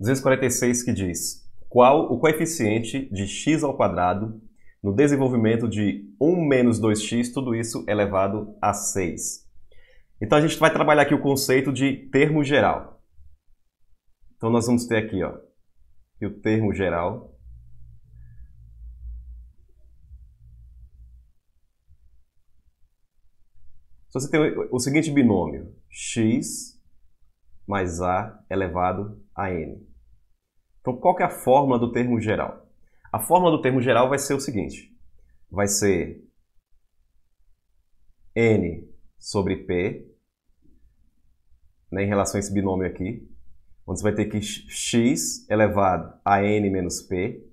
246 que diz: qual o coeficiente de x ao quadrado no desenvolvimento de 1 menos 2x, tudo isso elevado a 6. Então a gente vai trabalhar aqui o conceito de termo geral. Então nós vamos ter aqui, ó, aqui o termo geral. Se você tem o seguinte binômio, x mais a elevado a n. Então, qual é a fórmula do termo geral? A fórmula do termo geral vai ser o seguinte: vai ser n sobre p, né, em relação a esse binômio aqui, onde você vai ter que x elevado a n menos p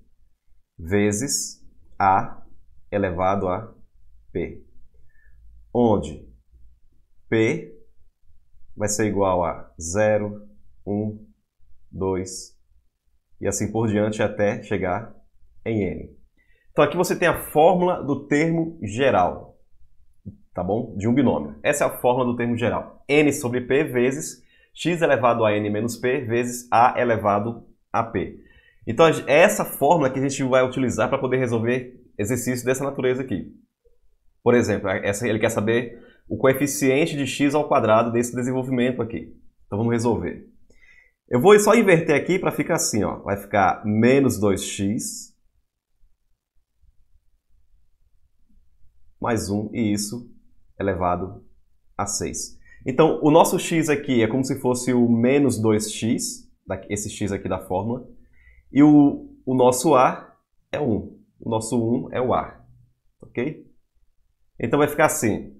vezes a elevado a p, onde p vai ser igual a 0, 1, 2, e assim por diante até chegar em N. Então aqui você tem a fórmula do termo geral, tá bom? De um binômio. Essa é a fórmula do termo geral. N sobre P vezes x elevado a N menos P vezes A elevado a P. Então é essa fórmula que a gente vai utilizar para poder resolver exercícios dessa natureza aqui. Por exemplo, ele quer saber o coeficiente de x ao quadrado desse desenvolvimento aqui. Então vamos resolver. Eu vou só inverter aqui para ficar assim, ó. Vai ficar menos 2x mais 1 e isso elevado a 6. Então, o nosso x aqui é como se fosse o menos 2x, esse x aqui da fórmula, e o, o nosso a é 1. O nosso 1 é o a, ok? Então vai ficar assim.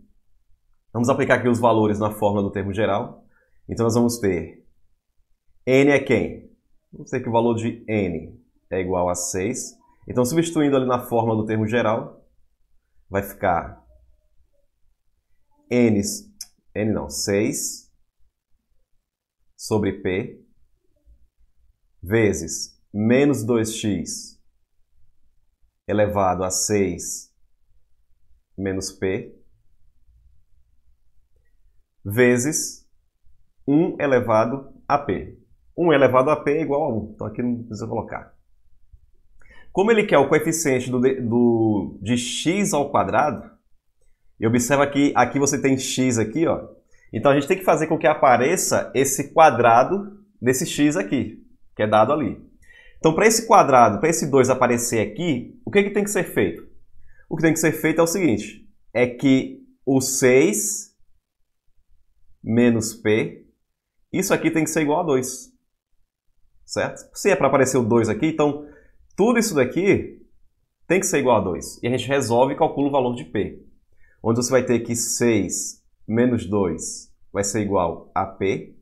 Vamos aplicar aqui os valores na fórmula do termo geral. Então nós vamos ter n é quem? Vamos dizer que o valor de n é igual a 6. Então, substituindo ali na fórmula do termo geral, vai ficar n, n não, 6 sobre p vezes menos 2x elevado a 6 menos p vezes 1 elevado a p. 1 elevado a P é igual a 1. Então aqui não precisa colocar. Como ele quer o coeficiente do, do, de x ao quadrado, e observa que aqui você tem x aqui, ó. Então a gente tem que fazer com que apareça esse quadrado desse x aqui, que é dado ali. Então para esse quadrado, para esse 2 aparecer aqui, o que, é que tem que ser feito? O que tem que ser feito é o seguinte, é que o 6 menos p, isso aqui tem que ser igual a 2 certo? Se é para aparecer o 2 aqui, então tudo isso daqui tem que ser igual a 2. E a gente resolve e calcula o valor de P. Onde você vai ter que 6 menos 2 vai ser igual a P.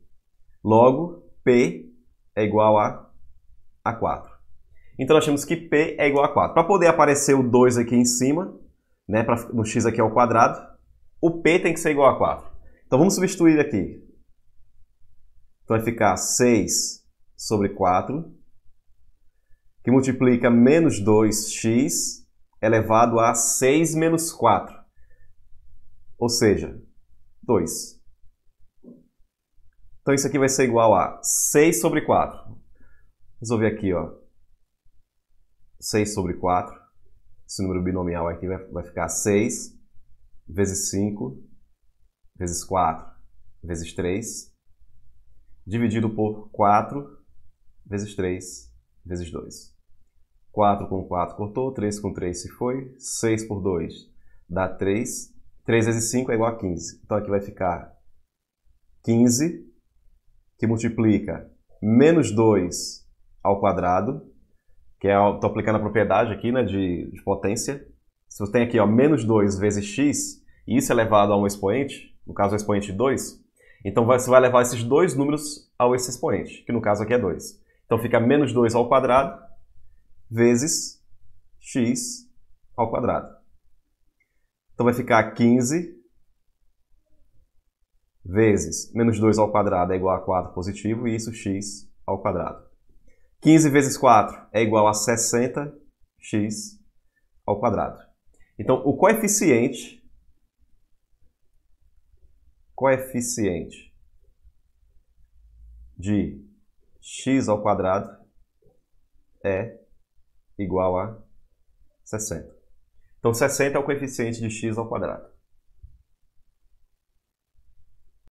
Logo, P é igual a, a 4. Então nós temos que P é igual a 4. Para poder aparecer o 2 aqui em cima, né, pra, no x aqui ao quadrado, o P tem que ser igual a 4. Então vamos substituir aqui. Então vai ficar 6 sobre 4, que multiplica menos 2x elevado a 6 menos 4, ou seja, 2. Então isso aqui vai ser igual a 6 sobre 4. Resolver aqui, ó. 6 sobre 4. Esse número binomial aqui vai, vai ficar 6 vezes 5 vezes 4 vezes 3 dividido por 4 vezes 3, vezes 2. 4 com 4 cortou, 3 com 3 se foi, 6 por 2 dá 3. 3 vezes 5 é igual a 15. Então aqui vai ficar 15, que multiplica menos 2 ao quadrado, que é, estou aplicando a propriedade aqui né, de, de potência. Se você tem aqui menos 2 vezes x, e isso é elevado a um expoente, no caso o expoente 2, então você vai levar esses dois números ao esse expoente, que no caso aqui é 2. Então fica menos 2 ao quadrado vezes x ao quadrado. Então vai ficar 15 vezes menos 2 ao quadrado é igual a 4 positivo, e isso x ao quadrado. 15 vezes 4 é igual a 60x ao quadrado. Então, o coeficiente, coeficiente de x ao quadrado é igual a 60. Então, 60 é o coeficiente de x ao quadrado.